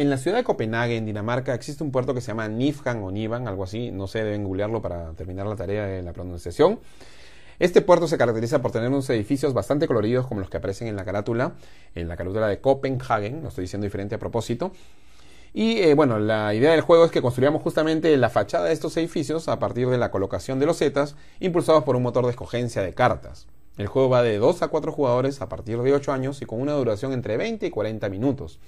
en la ciudad de Copenhague, en Dinamarca, existe un puerto que se llama Nifhan o Nivan, algo así, no sé, deben googlearlo para terminar la tarea de la pronunciación. Este puerto se caracteriza por tener unos edificios bastante coloridos como los que aparecen en la carátula, en la carátula de Copenhagen, lo estoy diciendo diferente a propósito. Y eh, bueno, la idea del juego es que construyamos justamente la fachada de estos edificios a partir de la colocación de los zetas impulsados por un motor de escogencia de cartas. El juego va de 2 a 4 jugadores a partir de 8 años y con una duración entre 20 y 40 minutos.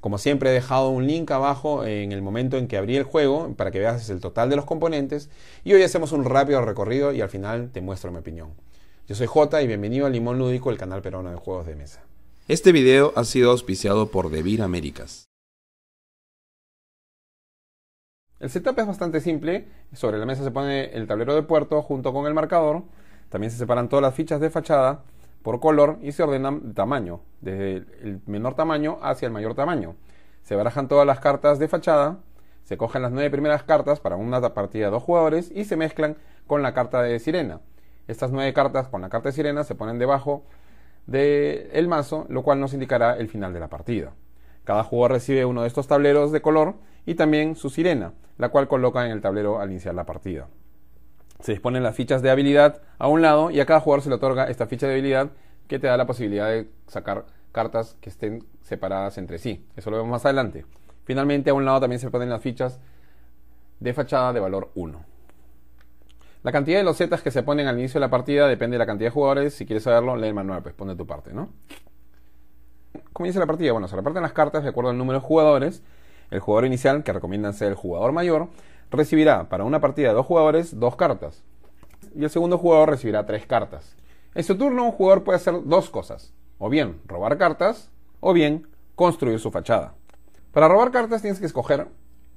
Como siempre he dejado un link abajo en el momento en que abrí el juego para que veas el total de los componentes y hoy hacemos un rápido recorrido y al final te muestro mi opinión. Yo soy Jota y bienvenido a Limón Lúdico, el canal peruano de juegos de mesa. Este video ha sido auspiciado por Devir Américas. El setup es bastante simple, sobre la mesa se pone el tablero de puerto junto con el marcador, también se separan todas las fichas de fachada por color y se ordenan de tamaño, desde el menor tamaño hacia el mayor tamaño. Se barajan todas las cartas de fachada, se cogen las nueve primeras cartas para una partida de dos jugadores y se mezclan con la carta de sirena. Estas nueve cartas con la carta de sirena se ponen debajo del mazo, lo cual nos indicará el final de la partida. Cada jugador recibe uno de estos tableros de color y también su sirena, la cual coloca en el tablero al iniciar la partida se disponen las fichas de habilidad a un lado y a cada jugador se le otorga esta ficha de habilidad que te da la posibilidad de sacar cartas que estén separadas entre sí. Eso lo vemos más adelante. Finalmente, a un lado también se ponen las fichas de fachada de valor 1. La cantidad de losetas que se ponen al inicio de la partida depende de la cantidad de jugadores. Si quieres saberlo, lee el manual, pues pon tu parte, ¿no? inicia la partida. Bueno, se reparten las cartas de acuerdo al número de jugadores. El jugador inicial, que recomiendan ser el jugador mayor, recibirá para una partida de dos jugadores dos cartas. Y el segundo jugador recibirá tres cartas. En su turno un jugador puede hacer dos cosas. O bien robar cartas o bien construir su fachada. Para robar cartas tienes que escoger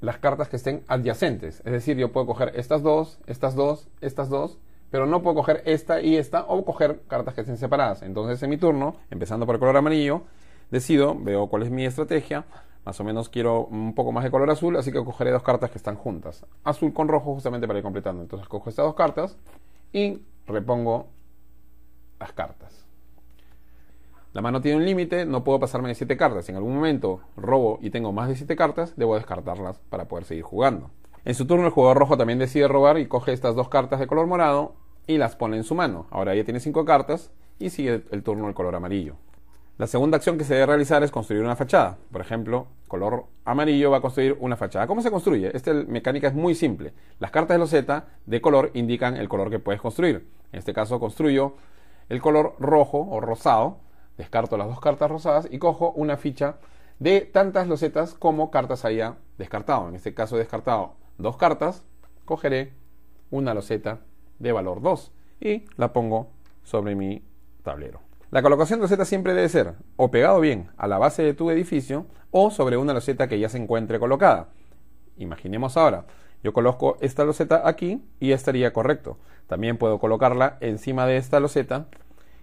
las cartas que estén adyacentes. Es decir, yo puedo coger estas dos, estas dos, estas dos, pero no puedo coger esta y esta o coger cartas que estén separadas. Entonces en mi turno, empezando por el color amarillo, decido, veo cuál es mi estrategia, más o menos quiero un poco más de color azul, así que cogeré dos cartas que están juntas. Azul con rojo justamente para ir completando. Entonces cojo estas dos cartas y repongo las cartas. La mano tiene un límite, no puedo pasarme de 7 cartas. Si en algún momento robo y tengo más de 7 cartas, debo descartarlas para poder seguir jugando. En su turno el jugador rojo también decide robar y coge estas dos cartas de color morado y las pone en su mano. Ahora ella tiene cinco cartas y sigue el turno del color amarillo. La segunda acción que se debe realizar es construir una fachada. Por ejemplo, color amarillo va a construir una fachada. ¿Cómo se construye? Esta mecánica es muy simple. Las cartas de los de color indican el color que puedes construir. En este caso construyo el color rojo o rosado. Descarto las dos cartas rosadas y cojo una ficha de tantas losetas como cartas haya descartado. En este caso he descartado dos cartas, cogeré una loseta de valor 2 y la pongo sobre mi tablero. La colocación de losetas siempre debe ser o pegado bien a la base de tu edificio o sobre una loseta que ya se encuentre colocada. Imaginemos ahora, yo coloco esta loseta aquí y estaría correcto. También puedo colocarla encima de esta loseta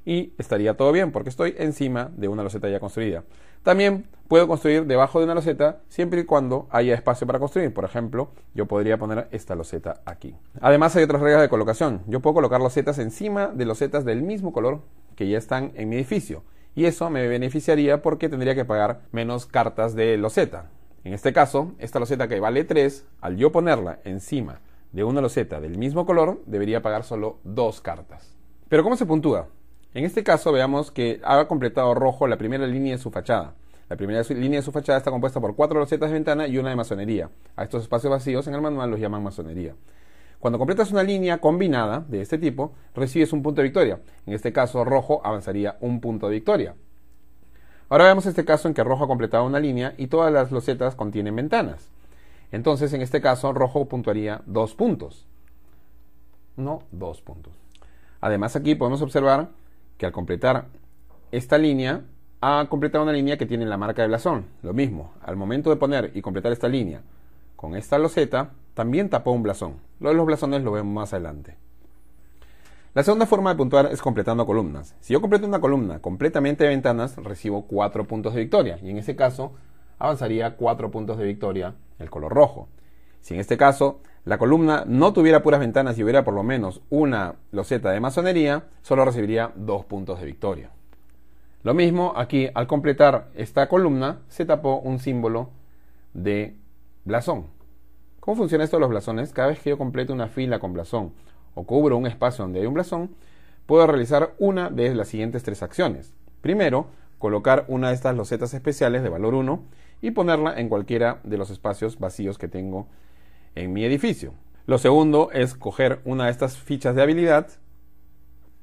y estaría todo bien porque estoy encima de una loseta ya construida. También puedo construir debajo de una loseta siempre y cuando haya espacio para construir. Por ejemplo, yo podría poner esta loseta aquí. Además hay otras reglas de colocación. Yo puedo colocar losetas encima de losetas del mismo color que ya están en mi edificio. Y eso me beneficiaría porque tendría que pagar menos cartas de loseta. En este caso, esta loseta que vale 3, al yo ponerla encima de una loseta del mismo color, debería pagar solo dos cartas. Pero ¿cómo se puntúa? En este caso veamos que ha completado rojo la primera línea de su fachada. La primera línea de su fachada está compuesta por cuatro losetas de ventana y una de masonería. A estos espacios vacíos en el manual los llaman masonería. Cuando completas una línea combinada de este tipo, recibes un punto de victoria. En este caso, rojo avanzaría un punto de victoria. Ahora vemos este caso en que rojo ha completado una línea y todas las losetas contienen ventanas. Entonces, en este caso, rojo puntuaría dos puntos. No, dos puntos. Además, aquí podemos observar que al completar esta línea, ha completado una línea que tiene la marca de blasón. Lo mismo, al momento de poner y completar esta línea con esta loseta, también tapó un blasón. Lo de los blasones lo vemos más adelante. La segunda forma de puntuar es completando columnas. Si yo completo una columna completamente de ventanas, recibo 4 puntos de victoria. Y en ese caso, avanzaría 4 puntos de victoria el color rojo. Si en este caso la columna no tuviera puras ventanas y hubiera por lo menos una loseta de masonería, solo recibiría 2 puntos de victoria. Lo mismo aquí, al completar esta columna, se tapó un símbolo de blasón. ¿Cómo funciona esto de los blasones? Cada vez que yo complete una fila con blasón o cubro un espacio donde hay un blasón, puedo realizar una de las siguientes tres acciones. Primero, colocar una de estas losetas especiales de valor 1 y ponerla en cualquiera de los espacios vacíos que tengo en mi edificio. Lo segundo es coger una de estas fichas de habilidad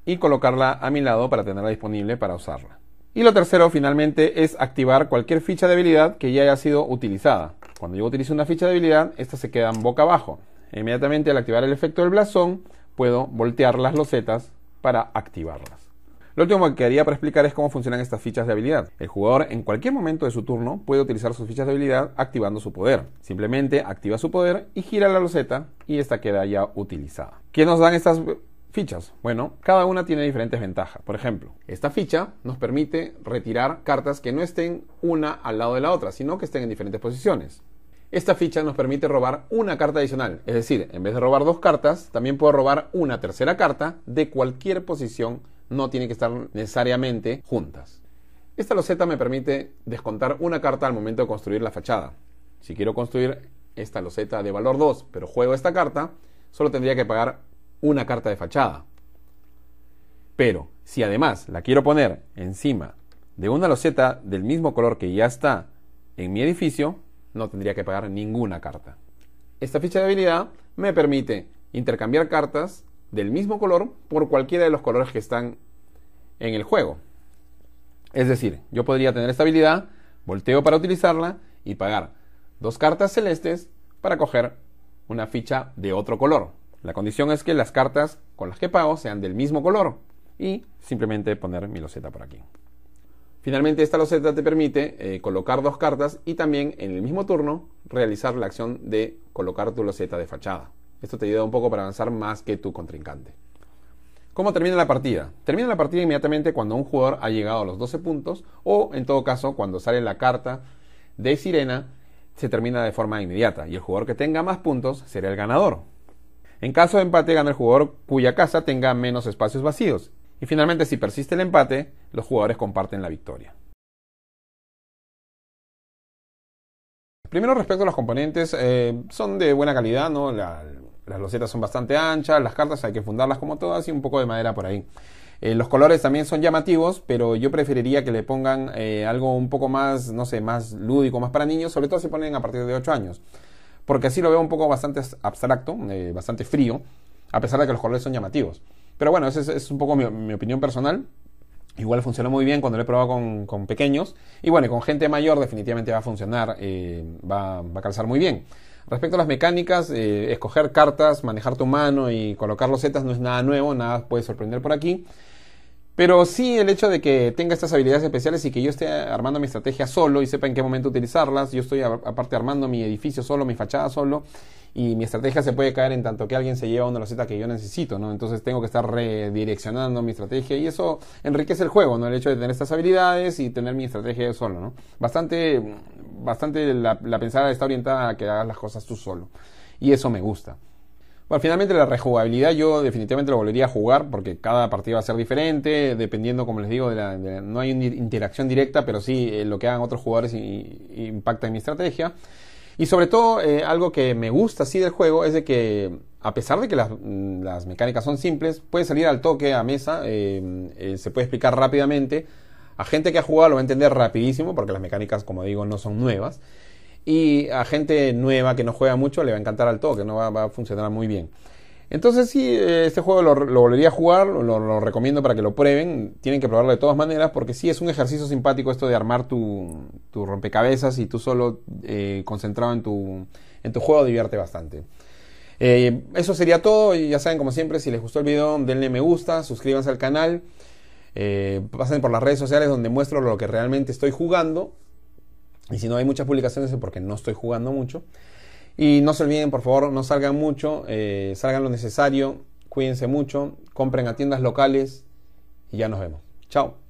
y colocarla a mi lado para tenerla disponible para usarla. Y lo tercero finalmente es activar cualquier ficha de habilidad que ya haya sido utilizada. Cuando yo utilizo una ficha de habilidad, estas se quedan boca abajo. Inmediatamente al activar el efecto del blasón, puedo voltear las losetas para activarlas. Lo último que haría para explicar es cómo funcionan estas fichas de habilidad. El jugador en cualquier momento de su turno puede utilizar sus fichas de habilidad activando su poder. Simplemente activa su poder y gira la loseta y esta queda ya utilizada. ¿Qué nos dan estas fichas? Bueno, cada una tiene diferentes ventajas. Por ejemplo, esta ficha nos permite retirar cartas que no estén una al lado de la otra, sino que estén en diferentes posiciones. Esta ficha nos permite robar una carta adicional, es decir, en vez de robar dos cartas, también puedo robar una tercera carta de cualquier posición, no tiene que estar necesariamente juntas. Esta loseta me permite descontar una carta al momento de construir la fachada. Si quiero construir esta loseta de valor 2, pero juego esta carta, solo tendría que pagar una carta de fachada. Pero si además la quiero poner encima de una loseta del mismo color que ya está en mi edificio, no tendría que pagar ninguna carta. Esta ficha de habilidad me permite intercambiar cartas del mismo color por cualquiera de los colores que están en el juego. Es decir, yo podría tener esta habilidad, volteo para utilizarla y pagar dos cartas celestes para coger una ficha de otro color. La condición es que las cartas con las que pago sean del mismo color y simplemente poner mi loseta por aquí. Finalmente, esta loseta te permite eh, colocar dos cartas y también en el mismo turno realizar la acción de colocar tu loseta de fachada. Esto te ayuda un poco para avanzar más que tu contrincante. ¿Cómo termina la partida? Termina la partida inmediatamente cuando un jugador ha llegado a los 12 puntos o en todo caso cuando sale la carta de sirena se termina de forma inmediata y el jugador que tenga más puntos será el ganador. En caso de empate gana el jugador cuya casa tenga menos espacios vacíos y finalmente, si persiste el empate, los jugadores comparten la victoria. Primero respecto a los componentes, eh, son de buena calidad, ¿no? las losetas son bastante anchas, las cartas hay que fundarlas como todas y un poco de madera por ahí. Eh, los colores también son llamativos, pero yo preferiría que le pongan eh, algo un poco más, no sé, más lúdico, más para niños, sobre todo si ponen a partir de 8 años. Porque así lo veo un poco bastante abstracto, bastante frío, a pesar de que los colores son llamativos. Pero bueno, esa es, un poco mi, opinión personal. Igual funcionó muy bien cuando lo he probado con, pequeños. Y bueno, con gente mayor definitivamente va a funcionar, eh, va, a calzar muy bien. Respecto a las mecánicas, eh, escoger cartas, manejar tu mano y colocar los setas no es nada nuevo, nada puede sorprender por aquí. Pero sí el hecho de que tenga estas habilidades especiales y que yo esté armando mi estrategia solo y sepa en qué momento utilizarlas. Yo estoy aparte armando mi edificio solo, mi fachada solo y mi estrategia se puede caer en tanto que alguien se lleva una loseta que yo necesito, ¿no? Entonces tengo que estar redireccionando mi estrategia y eso enriquece el juego, ¿no? El hecho de tener estas habilidades y tener mi estrategia solo, ¿no? Bastante, bastante la, la pensada está orientada a que hagas las cosas tú solo y eso me gusta. Bueno, finalmente la rejugabilidad yo definitivamente lo volvería a jugar porque cada partida va a ser diferente, dependiendo, como les digo, de la, no hay una interacción directa, pero sí eh, lo que hagan otros jugadores impacta en mi estrategia. Y sobre todo, eh, algo que me gusta así del juego es de que, a pesar de que las, mecánicas son simples, puede salir al toque a mesa, eh, eh, se puede explicar rápidamente. A gente que ha jugado lo va a entender rapidísimo, porque las mecánicas, como digo, no son nuevas. Y a gente nueva que no juega mucho le va a encantar al toque, ¿no? va a funcionar muy bien. Entonces sí, este juego lo, volvería a jugar, lo, recomiendo para que lo prueben, tienen que probarlo de todas maneras, porque sí es un ejercicio simpático esto de armar tu, tu rompecabezas y tú solo eh, concentrado en tu, en tu juego divierte bastante. Eh, eso sería todo, ya saben como siempre, si les gustó el video denle me gusta, suscríbanse al canal, eh, pasen por las redes sociales donde muestro lo que realmente estoy jugando, y si no hay muchas publicaciones es porque no estoy jugando mucho. Y no se olviden, por favor, no salgan mucho, eh, salgan lo necesario, cuídense mucho, compren a tiendas locales y ya nos vemos. Chao.